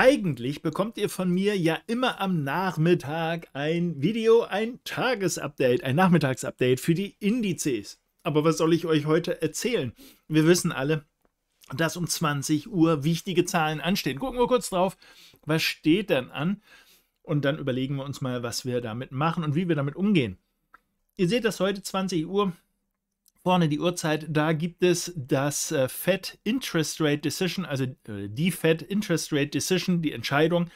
Eigentlich bekommt ihr von mir ja immer am Nachmittag ein Video, ein Tagesupdate, ein Nachmittagsupdate für die Indizes. Aber was soll ich euch heute erzählen? Wir wissen alle, dass um 20 Uhr wichtige Zahlen anstehen. Gucken wir kurz drauf, was steht denn an? Und dann überlegen wir uns mal, was wir damit machen und wie wir damit umgehen. Ihr seht das heute 20 Uhr vorne die Uhrzeit, da gibt es das äh, Fed Interest Rate Decision, also äh, die Fed Interest Rate Decision, die Entscheidung,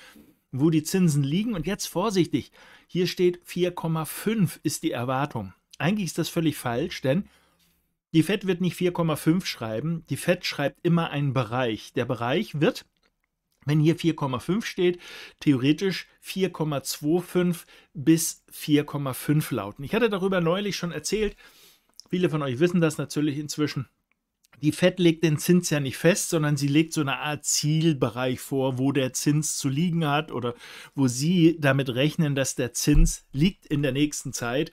wo die Zinsen liegen. Und jetzt vorsichtig, hier steht 4,5 ist die Erwartung. Eigentlich ist das völlig falsch, denn die Fed wird nicht 4,5 schreiben, die Fed schreibt immer einen Bereich. Der Bereich wird, wenn hier 4,5 steht, theoretisch 4,25 bis 4,5 lauten. Ich hatte darüber neulich schon erzählt, Viele von euch wissen das natürlich inzwischen. Die FED legt den Zins ja nicht fest, sondern sie legt so eine Art Zielbereich vor, wo der Zins zu liegen hat oder wo sie damit rechnen, dass der Zins liegt in der nächsten Zeit.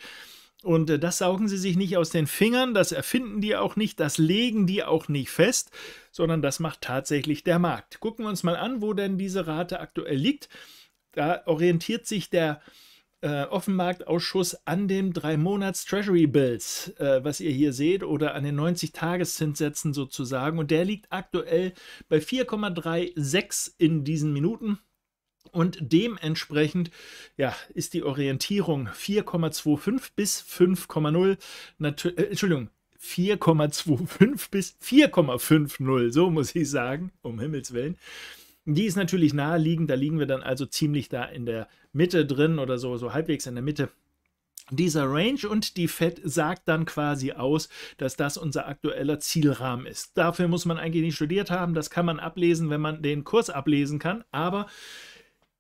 Und äh, das saugen sie sich nicht aus den Fingern, das erfinden die auch nicht, das legen die auch nicht fest, sondern das macht tatsächlich der Markt. Gucken wir uns mal an, wo denn diese Rate aktuell liegt. Da orientiert sich der Markt äh, Offenmarktausschuss an dem drei Monats Treasury Bills, äh, was ihr hier seht, oder an den 90 Tageszinssätzen sozusagen. Und der liegt aktuell bei 4,36 in diesen Minuten. Und dementsprechend ja, ist die Orientierung 4,25 bis 5,0. Äh, Entschuldigung, 4,25 bis 4,50, so muss ich sagen, um Himmels Willen. Die ist natürlich naheliegend, da liegen wir dann also ziemlich da in der Mitte drin oder so, so halbwegs in der Mitte dieser Range und die FED sagt dann quasi aus, dass das unser aktueller Zielrahmen ist. Dafür muss man eigentlich nicht studiert haben, das kann man ablesen, wenn man den Kurs ablesen kann, aber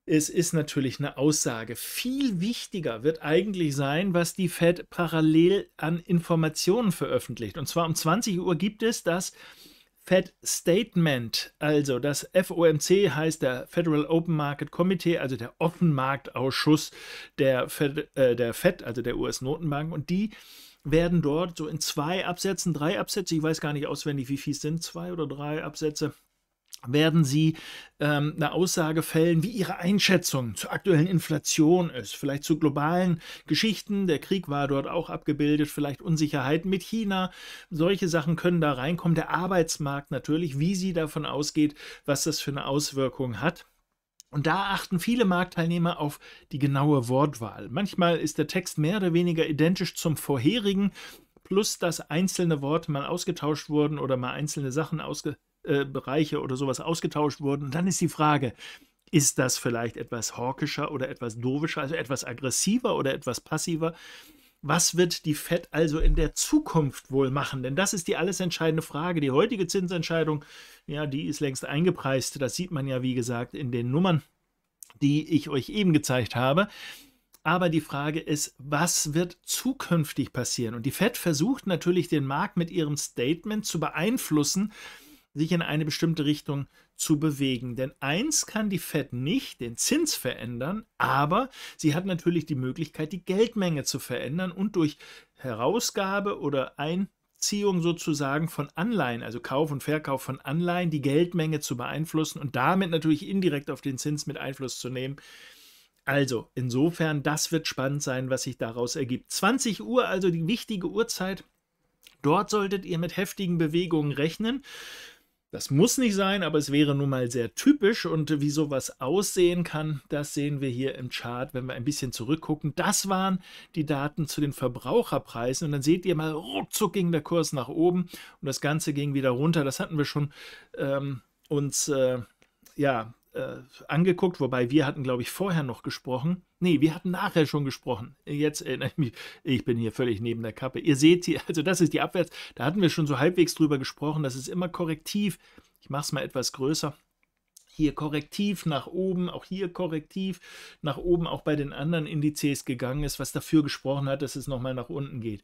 es ist natürlich eine Aussage. Viel wichtiger wird eigentlich sein, was die FED parallel an Informationen veröffentlicht. Und zwar um 20 Uhr gibt es das Fed Statement, also das FOMC heißt der Federal Open Market Committee, also der Offenmarktausschuss der Fed, äh, der Fed also der US-Notenbank, und die werden dort so in zwei Absätzen, drei Absätze, ich weiß gar nicht auswendig, wie viel es sind, zwei oder drei Absätze, werden sie ähm, eine Aussage fällen, wie ihre Einschätzung zur aktuellen Inflation ist, vielleicht zu globalen Geschichten. Der Krieg war dort auch abgebildet, vielleicht Unsicherheiten mit China. Solche Sachen können da reinkommen. Der Arbeitsmarkt natürlich, wie sie davon ausgeht, was das für eine Auswirkung hat. Und da achten viele Marktteilnehmer auf die genaue Wortwahl. Manchmal ist der Text mehr oder weniger identisch zum vorherigen, plus dass einzelne Worte mal ausgetauscht wurden oder mal einzelne Sachen ausgetauscht äh, Bereiche oder sowas ausgetauscht wurden. Und dann ist die Frage, ist das vielleicht etwas hawkischer oder etwas dovischer, also etwas aggressiver oder etwas passiver? Was wird die Fed also in der Zukunft wohl machen? Denn das ist die alles entscheidende Frage. Die heutige Zinsentscheidung, ja, die ist längst eingepreist. Das sieht man ja, wie gesagt, in den Nummern, die ich euch eben gezeigt habe. Aber die Frage ist, was wird zukünftig passieren? Und die Fed versucht natürlich den Markt mit ihrem Statement zu beeinflussen, sich in eine bestimmte Richtung zu bewegen. Denn eins kann die Fed nicht, den Zins verändern, aber sie hat natürlich die Möglichkeit, die Geldmenge zu verändern und durch Herausgabe oder Einziehung sozusagen von Anleihen, also Kauf und Verkauf von Anleihen, die Geldmenge zu beeinflussen und damit natürlich indirekt auf den Zins mit Einfluss zu nehmen. Also, insofern, das wird spannend sein, was sich daraus ergibt. 20 Uhr, also die wichtige Uhrzeit. Dort solltet ihr mit heftigen Bewegungen rechnen. Das muss nicht sein, aber es wäre nun mal sehr typisch und wie sowas aussehen kann, das sehen wir hier im Chart, wenn wir ein bisschen zurückgucken. Das waren die Daten zu den Verbraucherpreisen und dann seht ihr mal, ruckzuck ging der Kurs nach oben und das Ganze ging wieder runter. Das hatten wir schon ähm, uns äh, ja äh, angeguckt, wobei wir hatten, glaube ich, vorher noch gesprochen. Nee, wir hatten nachher schon gesprochen. Jetzt erinnere ich mich, ich bin hier völlig neben der Kappe. Ihr seht hier, also das ist die Abwärts, da hatten wir schon so halbwegs drüber gesprochen, das ist immer korrektiv. Ich mache es mal etwas größer. Hier korrektiv nach oben, auch hier korrektiv nach oben, auch bei den anderen Indizes gegangen ist, was dafür gesprochen hat, dass es nochmal nach unten geht.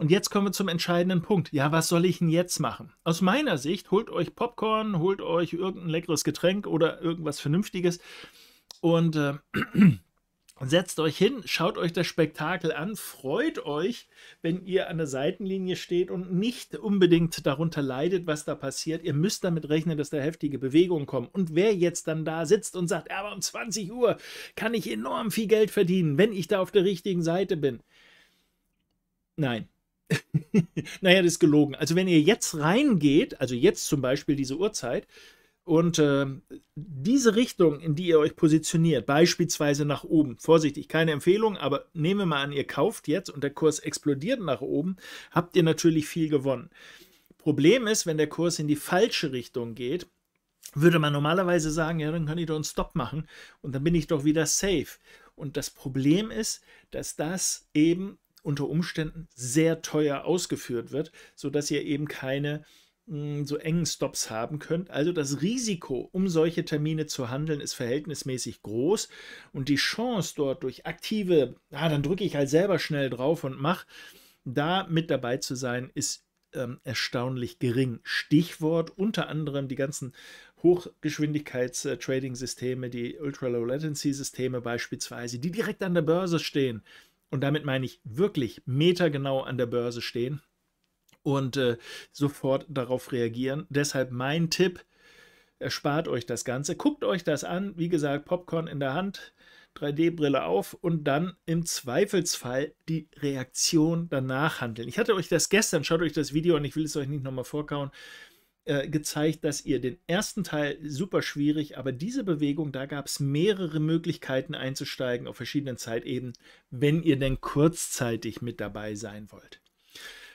Und jetzt kommen wir zum entscheidenden Punkt. Ja, was soll ich denn jetzt machen? Aus meiner Sicht, holt euch Popcorn, holt euch irgendein leckeres Getränk oder irgendwas Vernünftiges und äh, setzt euch hin, schaut euch das Spektakel an, freut euch, wenn ihr an der Seitenlinie steht und nicht unbedingt darunter leidet, was da passiert. Ihr müsst damit rechnen, dass da heftige Bewegungen kommen. Und wer jetzt dann da sitzt und sagt, aber um 20 Uhr kann ich enorm viel Geld verdienen, wenn ich da auf der richtigen Seite bin. Nein, naja, das ist gelogen. Also wenn ihr jetzt reingeht, also jetzt zum Beispiel diese Uhrzeit, und äh, diese Richtung, in die ihr euch positioniert, beispielsweise nach oben, vorsichtig, keine Empfehlung, aber nehmen wir mal an, ihr kauft jetzt und der Kurs explodiert nach oben, habt ihr natürlich viel gewonnen. Problem ist, wenn der Kurs in die falsche Richtung geht, würde man normalerweise sagen, ja, dann kann ich doch einen Stop machen und dann bin ich doch wieder safe. Und das Problem ist, dass das eben unter Umständen sehr teuer ausgeführt wird, sodass ihr eben keine mh, hm, so engen Stops haben könnt. Also das Risiko, um solche Termine zu handeln, ist verhältnismäßig groß und die Chance dort durch aktive, ah, dann drücke ich halt selber schnell drauf und mach, da mit dabei zu sein, ist ähm, erstaunlich gering. Stichwort unter anderem die ganzen Hochgeschwindigkeits-Trading-Systeme, die Ultra-Low-Latency-Systeme beispielsweise, die direkt an der Börse stehen und damit meine ich wirklich metergenau an der Börse stehen und äh, sofort darauf reagieren. Deshalb mein Tipp, erspart euch das Ganze, guckt euch das an, wie gesagt, Popcorn in der Hand, 3D-Brille auf und dann im Zweifelsfall die Reaktion danach handeln. Ich hatte euch das gestern, schaut euch das Video an, ich will es euch nicht nochmal vorkauen, äh, gezeigt, dass ihr den ersten Teil super schwierig, aber diese Bewegung, da gab es mehrere Möglichkeiten einzusteigen auf verschiedenen Zeitebenen, wenn ihr denn kurzzeitig mit dabei sein wollt.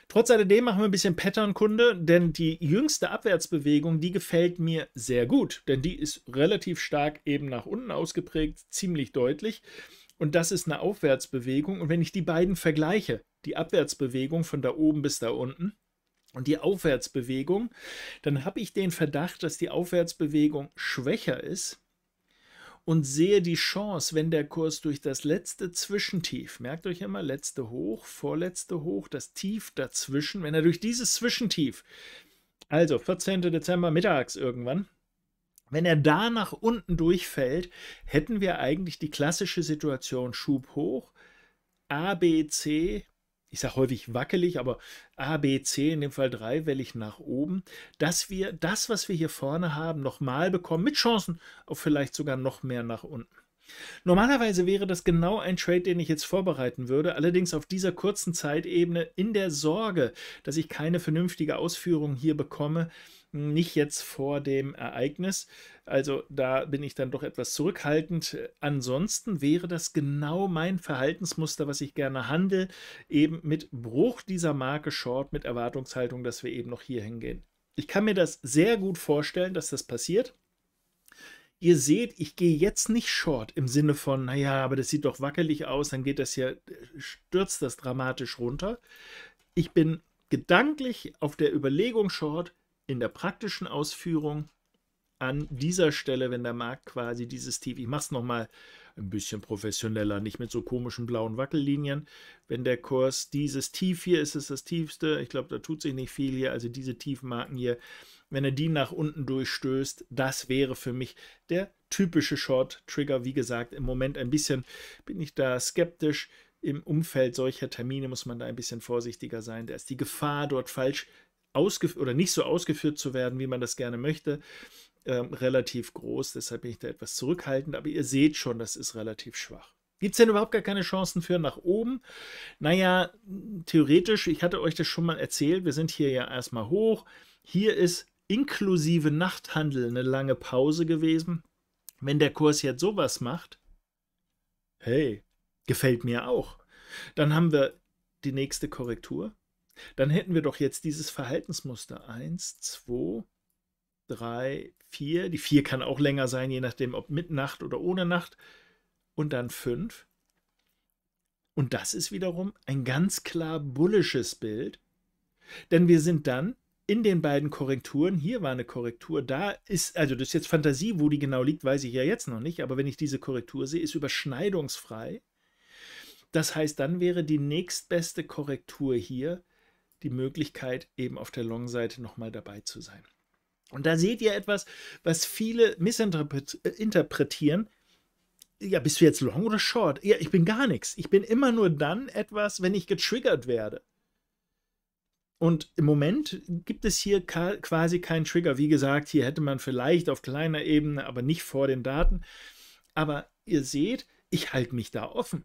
Trotz alledem machen wir ein bisschen Patternkunde, denn die jüngste Abwärtsbewegung, die gefällt mir sehr gut, denn die ist relativ stark eben nach unten ausgeprägt, ziemlich deutlich. Und das ist eine Aufwärtsbewegung. Und wenn ich die beiden vergleiche, die Abwärtsbewegung von da oben bis da unten und die Aufwärtsbewegung, dann habe ich den Verdacht, dass die Aufwärtsbewegung schwächer ist und sehe die Chance, wenn der Kurs durch das letzte Zwischentief, merkt euch immer, letzte hoch, vorletzte hoch, das Tief dazwischen, wenn er durch dieses Zwischentief, also 14. Dezember mittags irgendwann, wenn er da nach unten durchfällt, hätten wir eigentlich die klassische Situation Schub hoch, A, B, C ich sage häufig wackelig, aber A, B, C, in dem Fall dreiwellig nach oben, dass wir das, was wir hier vorne haben, nochmal bekommen, mit Chancen auf vielleicht sogar noch mehr nach unten. Normalerweise wäre das genau ein Trade, den ich jetzt vorbereiten würde, allerdings auf dieser kurzen Zeitebene in der Sorge, dass ich keine vernünftige Ausführung hier bekomme, hm, nicht jetzt vor dem Ereignis. Also da bin ich dann doch etwas zurückhaltend. Ansonsten wäre das genau mein Verhaltensmuster, was ich gerne handle, eben mit Bruch dieser Marke Short, mit Erwartungshaltung, dass wir eben noch hier hingehen. Ich kann mir das sehr gut vorstellen, dass das passiert ihr seht, ich gehe jetzt nicht short im Sinne von, naja, aber das sieht doch wackelig aus, dann geht das ja, äh, stürzt das dramatisch runter. Ich bin gedanklich auf der Überlegung short, in der praktischen Ausführung an dieser Stelle, wenn der Markt quasi dieses Tief, ich mache es nochmal ein bisschen professioneller, nicht mit so komischen blauen Wackellinien, wenn der Kurs dieses Tief hier ist, ist das tiefste, ich glaube, da tut sich nicht viel hier, also diese Tiefmarken hier, wenn er die nach unten durchstößt, das wäre für mich der typische Short-Trigger. Wie gesagt, im Moment ein bisschen bin ich da skeptisch. Im Umfeld solcher Termine muss man da ein bisschen vorsichtiger sein. Da ist die Gefahr, dort falsch ausgeführt oder nicht so ausgeführt zu werden, wie man das gerne möchte, ähm, relativ groß. Deshalb bin ich da etwas zurückhaltend. Aber ihr seht schon, das ist relativ schwach. Gibt es denn überhaupt gar keine Chancen für nach oben? Naja, theoretisch, ich hatte euch das schon mal erzählt, wir sind hier ja erstmal hoch. Hier ist inklusive Nachthandel eine lange Pause gewesen. Wenn der Kurs jetzt sowas macht, hey, gefällt mir auch. Dann haben wir die nächste Korrektur. Dann hätten wir doch jetzt dieses Verhaltensmuster 1, 2, 3, 4. Die 4 kann auch länger sein, je nachdem, ob mit Nacht oder ohne Nacht. Und dann 5. Und das ist wiederum ein ganz klar bullisches Bild, denn wir sind dann in den beiden Korrekturen, hier war eine Korrektur, da ist, also das ist jetzt Fantasie, wo die genau liegt, weiß ich ja jetzt noch nicht, aber wenn ich diese Korrektur sehe, ist überschneidungsfrei. Das heißt, dann wäre die nächstbeste Korrektur hier die Möglichkeit, eben auf der Long-Seite nochmal dabei zu sein. Und da seht ihr etwas, was viele missinterpretieren. Äh, ja, bist du jetzt long oder short? Ja, ich bin gar nichts. Ich bin immer nur dann etwas, wenn ich getriggert werde. Und im Moment gibt es hier quasi keinen Trigger. Wie gesagt, hier hätte man vielleicht auf kleiner Ebene, aber nicht vor den Daten. Aber ihr seht, ich halte mich da offen.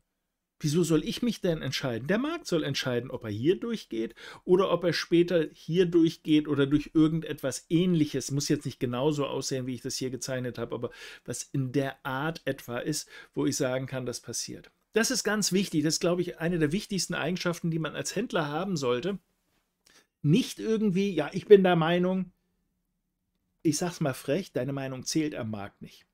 Wieso soll ich mich denn entscheiden? Der Markt soll entscheiden, ob er hier durchgeht oder ob er später hier durchgeht oder durch irgendetwas ähnliches. Muss jetzt nicht genauso aussehen, wie ich das hier gezeichnet habe, aber was in der Art etwa ist, wo ich sagen kann, das passiert. Das ist ganz wichtig. Das ist, glaube ich, eine der wichtigsten Eigenschaften, die man als Händler haben sollte nicht irgendwie, ja, ich bin der Meinung, ich sag's mal frech, deine Meinung zählt am Markt nicht.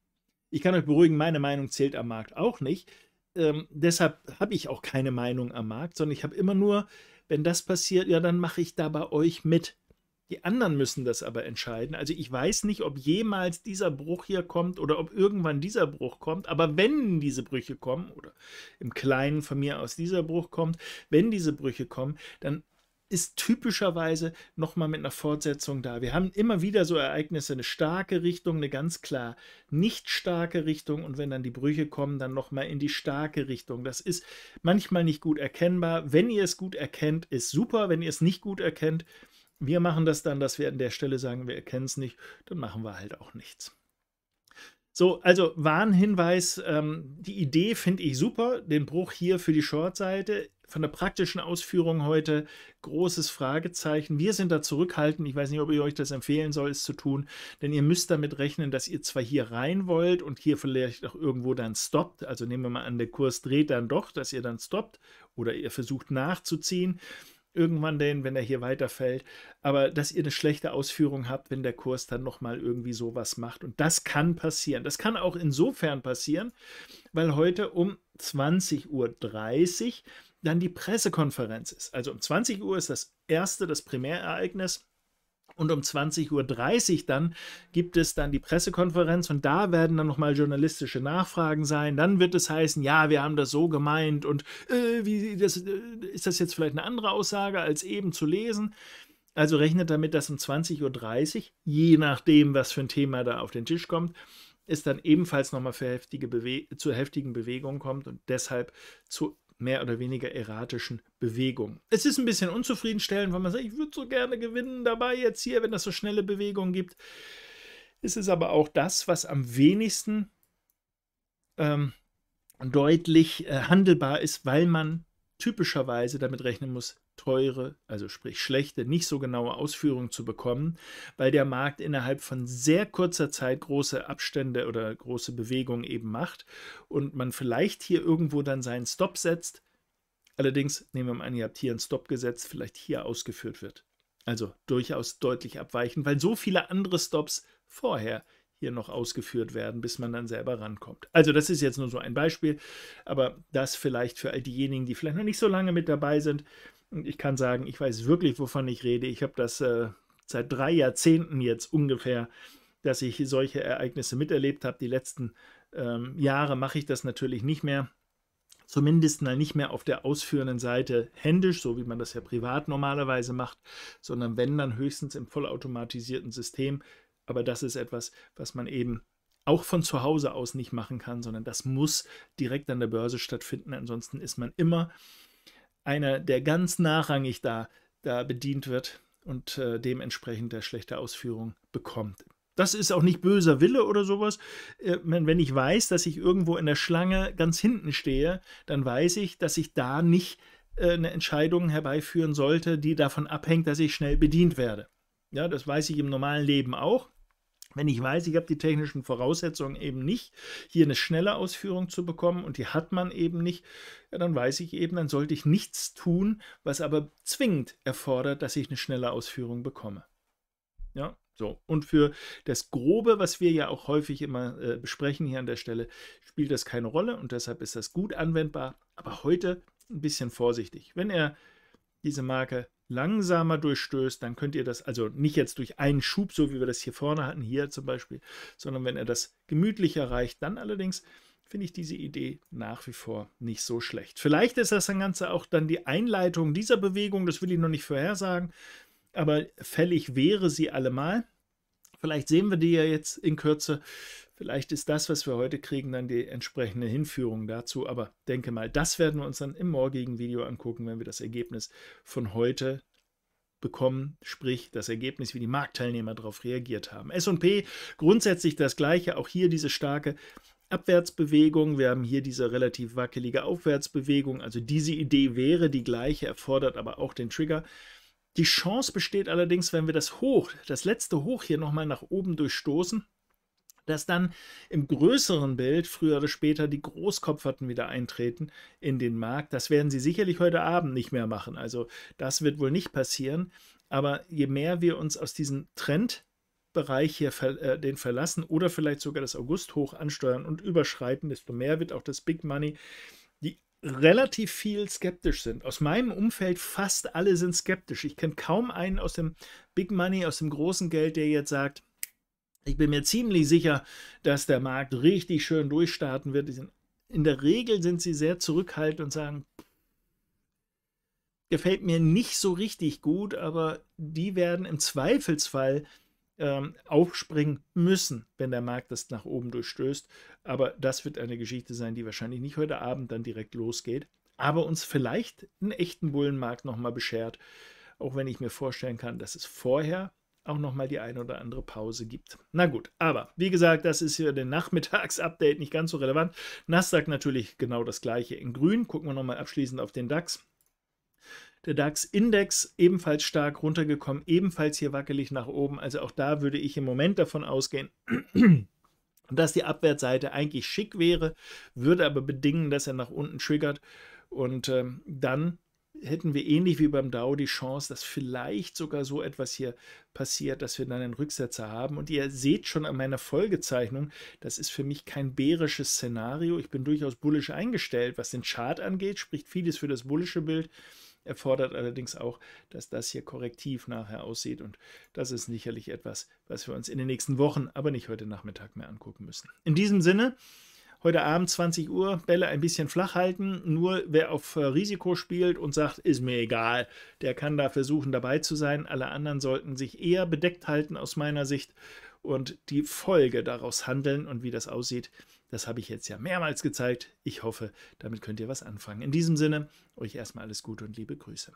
Ich kann euch beruhigen, meine Meinung zählt am Markt auch nicht. Ähm, deshalb habe ich auch keine Meinung am Markt, sondern ich habe immer nur, wenn das passiert, ja, dann mache ich da bei euch mit. Die anderen müssen das aber entscheiden. Also ich weiß nicht, ob jemals dieser Bruch hier kommt oder ob irgendwann dieser Bruch kommt. Aber wenn diese Brüche kommen oder im Kleinen von mir aus dieser Bruch kommt, wenn diese Brüche kommen, dann ist typischerweise nochmal mit einer Fortsetzung da. Wir haben immer wieder so Ereignisse, eine starke Richtung, eine ganz klar nicht starke Richtung und wenn dann die Brüche kommen, dann nochmal in die starke Richtung. Das ist manchmal nicht gut erkennbar. Wenn ihr es gut erkennt, ist super. Wenn ihr es nicht gut erkennt, wir machen das dann, dass wir an der Stelle sagen, wir erkennen es nicht, dann machen wir halt auch nichts. So, also Warnhinweis, ähm, die Idee finde ich super, den Bruch hier für die Shortseite. Von der praktischen Ausführung heute großes Fragezeichen. Wir sind da zurückhaltend. Ich weiß nicht, ob ich euch das empfehlen soll, es zu tun, denn ihr müsst damit rechnen, dass ihr zwar hier rein wollt und hier vielleicht auch irgendwo dann stoppt. Also nehmen wir mal an, der Kurs dreht dann doch, dass ihr dann stoppt oder ihr versucht nachzuziehen irgendwann den, wenn er hier weiterfällt, aber dass ihr eine schlechte Ausführung habt, wenn der Kurs dann nochmal irgendwie sowas macht. Und das kann passieren. Das kann auch insofern passieren, weil heute um 20.30 Uhr dann die Pressekonferenz ist. Also um 20 Uhr ist das erste, das Primärereignis und um 20.30 Uhr dann gibt es dann die Pressekonferenz und da werden dann nochmal journalistische Nachfragen sein. Dann wird es heißen, ja, wir haben das so gemeint und äh, wie, das, äh, ist das jetzt vielleicht eine andere Aussage als eben zu lesen? Also rechnet damit, dass um 20.30 Uhr, je nachdem, was für ein Thema da auf den Tisch kommt, es dann ebenfalls nochmal heftige zu heftigen Bewegungen kommt und deshalb zu mehr oder weniger erratischen Bewegung. Es ist ein bisschen unzufriedenstellend, weil man sagt, ich würde so gerne gewinnen dabei jetzt hier, wenn das so schnelle Bewegungen gibt. Es ist aber auch das, was am wenigsten ähm, deutlich äh, handelbar ist, weil man typischerweise damit rechnen muss, teure, also sprich schlechte, nicht so genaue Ausführung zu bekommen, weil der Markt innerhalb von sehr kurzer Zeit große Abstände oder große Bewegungen eben macht und man vielleicht hier irgendwo dann seinen Stop setzt. Allerdings nehmen wir mal an, ihr habt hier einen Stop gesetzt, vielleicht hier ausgeführt wird. Also durchaus deutlich abweichen, weil so viele andere Stops vorher hier noch ausgeführt werden, bis man dann selber rankommt. Also das ist jetzt nur so ein Beispiel, aber das vielleicht für all diejenigen, die vielleicht noch nicht so lange mit dabei sind, und ich kann sagen, ich weiß wirklich, wovon ich rede. Ich habe das äh, seit drei Jahrzehnten jetzt ungefähr, dass ich solche Ereignisse miterlebt habe. Die letzten ähm, Jahre mache ich das natürlich nicht mehr. Zumindest mal nicht mehr auf der ausführenden Seite händisch, so wie man das ja privat normalerweise macht, sondern wenn dann höchstens im vollautomatisierten System. Aber das ist etwas, was man eben auch von zu Hause aus nicht machen kann, sondern das muss direkt an der Börse stattfinden. Ansonsten ist man immer einer, der ganz nachrangig da, da bedient wird und äh, dementsprechend der schlechte Ausführung bekommt. Das ist auch nicht böser Wille oder sowas. Äh, wenn ich weiß, dass ich irgendwo in der Schlange ganz hinten stehe, dann weiß ich, dass ich da nicht äh, eine Entscheidung herbeiführen sollte, die davon abhängt, dass ich schnell bedient werde. Ja, das weiß ich im normalen Leben auch wenn ich weiß, ich habe die technischen Voraussetzungen eben nicht, hier eine schnelle Ausführung zu bekommen und die hat man eben nicht, ja, dann weiß ich eben, dann sollte ich nichts tun, was aber zwingend erfordert, dass ich eine schnelle Ausführung bekomme. Ja, so. Und für das Grobe, was wir ja auch häufig immer äh, besprechen hier an der Stelle, spielt das keine Rolle und deshalb ist das gut anwendbar. Aber heute ein bisschen vorsichtig. Wenn er diese Marke langsamer durchstößt, dann könnt ihr das also nicht jetzt durch einen Schub, so wie wir das hier vorne hatten, hier zum Beispiel, sondern wenn er das gemütlich erreicht, dann allerdings finde ich diese Idee nach wie vor nicht so schlecht. Vielleicht ist das dann Ganze auch dann die Einleitung dieser Bewegung, das will ich noch nicht vorhersagen, aber fällig wäre sie allemal. Vielleicht sehen wir die ja jetzt in Kürze. Vielleicht ist das, was wir heute kriegen, dann die entsprechende Hinführung dazu. Aber denke mal, das werden wir uns dann im morgigen Video angucken, wenn wir das Ergebnis von heute bekommen, sprich das Ergebnis, wie die Marktteilnehmer darauf reagiert haben. SP grundsätzlich das gleiche, auch hier diese starke Abwärtsbewegung, wir haben hier diese relativ wackelige Aufwärtsbewegung, also diese Idee wäre die gleiche, erfordert aber auch den Trigger. Die Chance besteht allerdings, wenn wir das Hoch, das letzte Hoch hier nochmal nach oben durchstoßen, dass dann im größeren Bild früher oder später die Großkopferten wieder eintreten in den Markt. Das werden sie sicherlich heute Abend nicht mehr machen. Also das wird wohl nicht passieren. Aber je mehr wir uns aus diesem Trendbereich hier äh, den verlassen oder vielleicht sogar das Augusthoch ansteuern und überschreiten, desto mehr wird auch das Big Money, die relativ viel skeptisch sind. Aus meinem Umfeld fast alle sind skeptisch. Ich kenne kaum einen aus dem Big Money, aus dem großen Geld, der jetzt sagt, ich bin mir ziemlich sicher, dass der Markt richtig schön durchstarten wird. In der Regel sind sie sehr zurückhaltend und sagen, gefällt mir nicht so richtig gut, aber die werden im Zweifelsfall ähm, aufspringen müssen, wenn der Markt das nach oben durchstößt. Aber das wird eine Geschichte sein, die wahrscheinlich nicht heute Abend dann direkt losgeht, aber uns vielleicht einen echten Bullenmarkt nochmal beschert, auch wenn ich mir vorstellen kann, dass es vorher auch nochmal die eine oder andere Pause gibt. Na gut, aber wie gesagt, das ist hier den Nachmittagsupdate nicht ganz so relevant. Nasdaq natürlich genau das gleiche in grün. Gucken wir noch mal abschließend auf den DAX. Der DAX-Index ebenfalls stark runtergekommen, ebenfalls hier wackelig nach oben. Also auch da würde ich im Moment davon ausgehen, dass die Abwärtsseite eigentlich schick wäre, würde aber bedingen, dass er nach unten triggert. Und ähm, dann hätten wir ähnlich wie beim DAO die Chance, dass vielleicht sogar so etwas hier passiert, dass wir dann einen Rücksetzer haben. Und ihr seht schon an meiner Folgezeichnung, das ist für mich kein bärisches Szenario. Ich bin durchaus bullisch eingestellt, was den Chart angeht, spricht vieles für das bullische Bild, erfordert allerdings auch, dass das hier korrektiv nachher aussieht. Und das ist sicherlich etwas, was wir uns in den nächsten Wochen, aber nicht heute Nachmittag mehr angucken müssen. In diesem Sinne, Heute Abend 20 Uhr, Bälle ein bisschen flach halten. Nur wer auf äh, Risiko spielt und sagt, ist mir egal, der kann da versuchen dabei zu sein. Alle anderen sollten sich eher bedeckt halten aus meiner Sicht und die Folge daraus handeln und wie das aussieht. Das habe ich jetzt ja mehrmals gezeigt. Ich hoffe, damit könnt ihr was anfangen. In diesem Sinne, euch erstmal alles Gute und liebe Grüße.